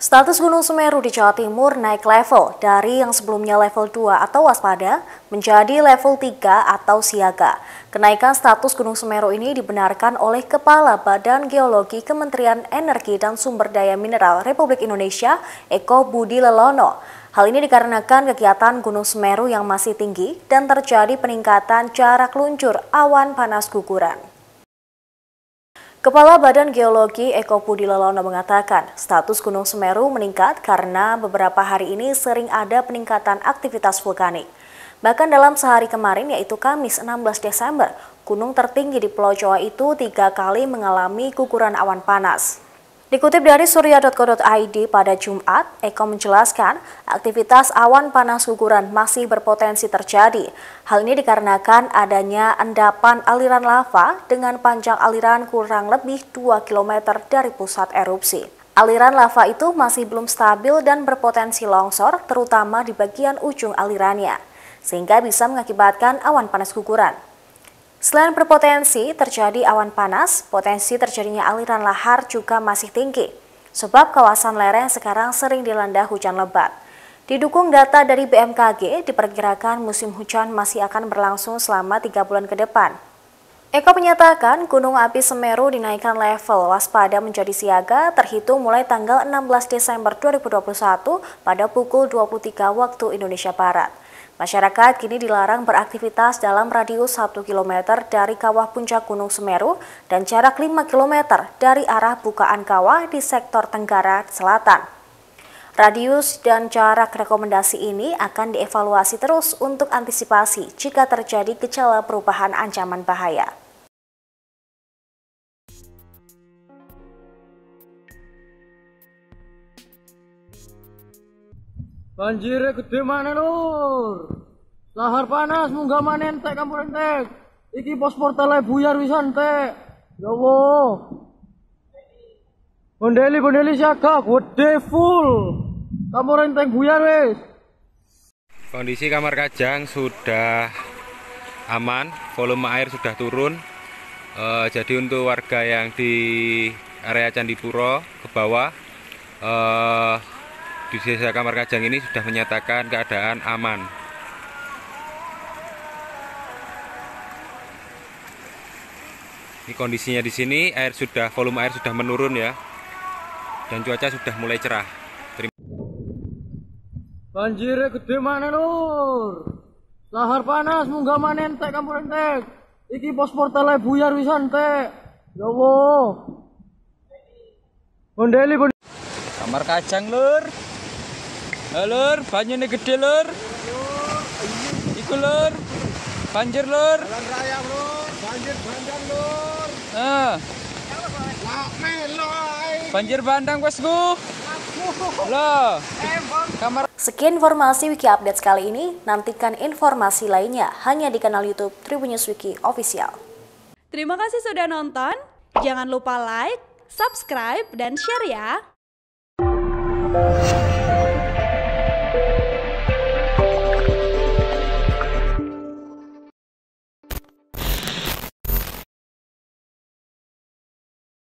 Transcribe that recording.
Status Gunung Semeru di Jawa Timur naik level dari yang sebelumnya level 2 atau waspada menjadi level 3 atau siaga. Kenaikan status Gunung Semeru ini dibenarkan oleh Kepala Badan Geologi Kementerian Energi dan Sumber Daya Mineral Republik Indonesia, Eko Budi Lelono. Hal ini dikarenakan kegiatan Gunung Semeru yang masih tinggi dan terjadi peningkatan jarak luncur awan panas guguran. Kepala Badan Geologi Eko Pudi Lelono mengatakan, status Gunung Semeru meningkat karena beberapa hari ini sering ada peningkatan aktivitas vulkanik. Bahkan dalam sehari kemarin, yaitu Kamis 16 Desember, gunung tertinggi di Pulau Jawa itu tiga kali mengalami guguran awan panas. Dikutip dari surya.co.id pada Jumat, Eko menjelaskan aktivitas awan panas guguran masih berpotensi terjadi. Hal ini dikarenakan adanya endapan aliran lava dengan panjang aliran kurang lebih 2 km dari pusat erupsi. Aliran lava itu masih belum stabil dan berpotensi longsor terutama di bagian ujung alirannya, sehingga bisa mengakibatkan awan panas guguran. Selain berpotensi terjadi awan panas, potensi terjadinya aliran lahar juga masih tinggi, sebab kawasan lereng sekarang sering dilanda hujan lebat. Didukung data dari BMKG, diperkirakan musim hujan masih akan berlangsung selama tiga bulan ke depan. Eko menyatakan Gunung Api Semeru dinaikkan level waspada menjadi siaga terhitung mulai tanggal 16 Desember 2021 pada pukul 23 waktu Indonesia Barat. Masyarakat kini dilarang beraktivitas dalam radius 1 km dari kawah puncak Gunung Semeru dan jarak 5 km dari arah bukaan kawah di sektor Tenggara Selatan. Radius dan jarak rekomendasi ini akan dievaluasi terus untuk antisipasi jika terjadi gejala perubahan ancaman bahaya. Banjir gede mana lur? Lahar panas munggah manen tek kampur entek. Iki portal tele buyar wisan tek. Ya Allah. Gondeli gondeli siaga gede full. Kampur entek buyar wes. Kondisi kamar kajang sudah aman, volume air sudah turun. E, jadi untuk warga yang di area Candipuro ke bawah e, di desa kamar kajang ini sudah menyatakan keadaan aman. Ini kondisinya di sini air sudah volume air sudah menurun ya. Dan cuaca sudah mulai cerah. Terima Banjir gede mana Nur? Lahar panas munggah mana entek kampung entek. Iki pos portal buyar wisan tek. Ya Allah. Bondeli bond Kamar kacang lur. Lur, nih gede lur. Iku lur. Banjir lur. Jalan raya, Lur. Banjir bandang, Lur. Heeh. Banjir bandang, Loh. Kamar. Sekian informasi Wiki Update kali ini. Nantikan informasi lainnya hanya di kanal YouTube Tribunnews Wiki Official. Terima kasih sudah nonton. Jangan lupa like, subscribe, dan share ya.